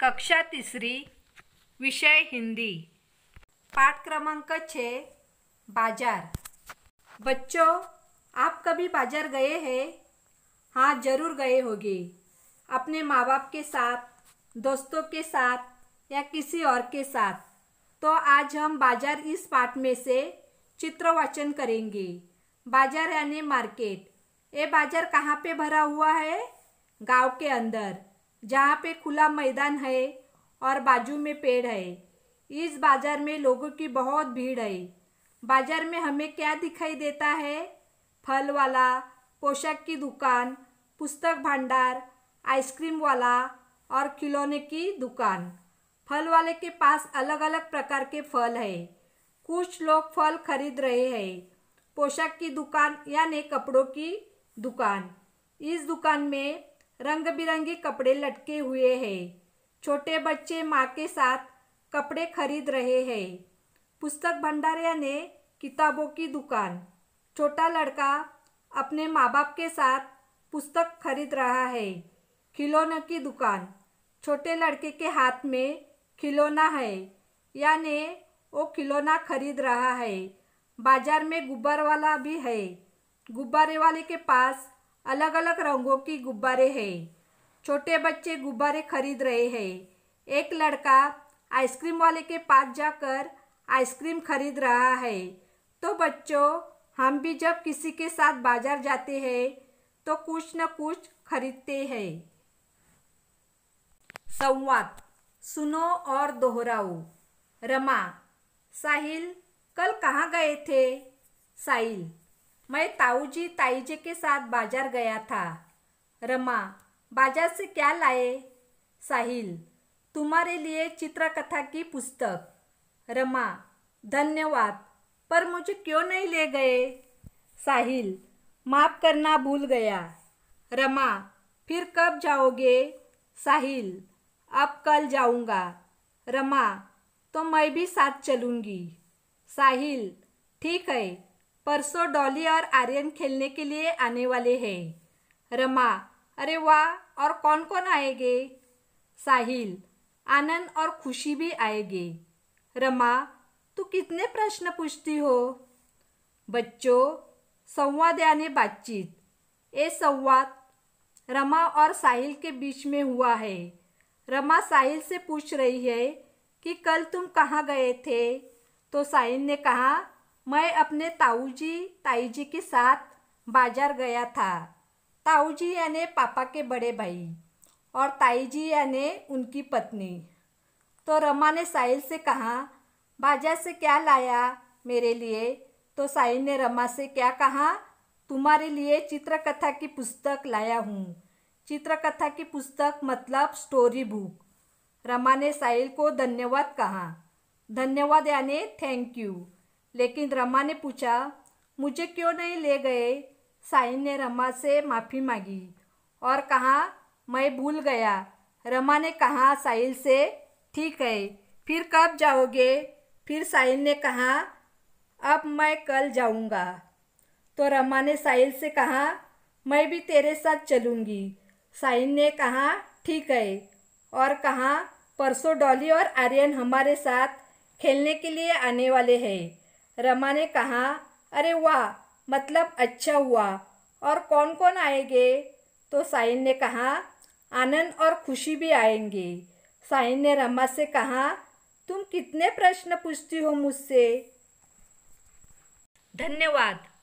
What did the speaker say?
कक्षा तीसरी विषय हिंदी पाठ क्रमांक छः बाजार बच्चों आप कभी बाजार गए हैं हाँ ज़रूर गए होंगे अपने माँ बाप के साथ दोस्तों के साथ या किसी और के साथ तो आज हम बाजार इस पाठ में से चित्र वाचन करेंगे बाजार यानी मार्केट ये बाजार कहाँ पे भरा हुआ है गांव के अंदर जहाँ पे खुला मैदान है और बाजू में पेड़ है इस बाजार में लोगों की बहुत भीड़ है बाजार में हमें क्या दिखाई देता है फल वाला पोशाक की दुकान पुस्तक भंडार आइसक्रीम वाला और खिलौने की दुकान फल वाले के पास अलग अलग प्रकार के फल है कुछ लोग फल खरीद रहे हैं पोशाक की दुकान यानी कपड़ों की दुकान इस दुकान में रंग बिरंगे कपड़े लटके हुए हैं छोटे बच्चे माँ के साथ कपड़े खरीद रहे हैं पुस्तक भंडार ने किताबों की दुकान छोटा लड़का अपने माँ बाप के साथ पुस्तक खरीद रहा है खिलौने की दुकान छोटे लड़के के हाथ में खिलौना है यानी वो खिलौना खरीद रहा है बाजार में गुब्बार वाला भी है गुब्बारे वाले के पास अलग अलग रंगों की गुब्बारे हैं छोटे बच्चे गुब्बारे खरीद रहे हैं एक लड़का आइसक्रीम वाले के पास जाकर आइसक्रीम खरीद रहा है तो बच्चों हम भी जब किसी के साथ बाजार जाते हैं तो कुछ न कुछ खरीदते हैं संवाद सुनो और दोहराओ रमा साहिल कल कहाँ गए थे साहिल मैं ताऊजी ताईजी के साथ बाजार गया था रमा बाजार से क्या लाए साहिल तुम्हारे लिए चित्रकथा की पुस्तक रमा धन्यवाद पर मुझे क्यों नहीं ले गए साहिल माफ़ करना भूल गया रमा फिर कब जाओगे साहिल अब कल जाऊंगा रमा तो मैं भी साथ चलूंगी साहिल ठीक है परसों डॉली और आर्यन खेलने के लिए आने वाले हैं रमा अरे वाह और कौन कौन आएंगे साहिल आनंद और खुशी भी आएंगे रमा तू कितने प्रश्न पूछती हो बच्चों संवाद यानी बातचीत ये संवाद रमा और साहिल के बीच में हुआ है रमा साहिल से पूछ रही है कि कल तुम कहाँ गए थे तो साहिल ने कहा मैं अपने ताऊ जी ताई जी के साथ बाजार गया था ताऊ जी यानी पापा के बड़े भाई और ताई जी यानी उनकी पत्नी तो रमा ने साहिल से कहा बाजार से क्या लाया मेरे लिए तो साहिल ने रमा से क्या कहा तुम्हारे लिए चित्रकथा की पुस्तक लाया हूँ चित्रकथा की पुस्तक मतलब स्टोरी बुक रमा ने साहिल को धन्यवाद कहा धन्यवाद यानी थैंक यू लेकिन रमा ने पूछा मुझे क्यों नहीं ले गए साइन ने रमा से माफ़ी मांगी और कहा मैं भूल गया रमा ने कहा साहिल से ठीक है फिर कब जाओगे फिर साहिल ने कहा अब मैं कल जाऊंगा तो रमा ने साहिल से कहा मैं भी तेरे साथ चलूंगी साहिल ने कहा ठीक है और कहा परसों डॉली और आर्यन हमारे साथ खेलने के लिए आने वाले हैं रमा ने कहा अरे वाह मतलब अच्छा हुआ और कौन कौन आएंगे तो साइन ने कहा आनंद और खुशी भी आएंगे साइन ने रमा से कहा तुम कितने प्रश्न पूछती हो मुझसे धन्यवाद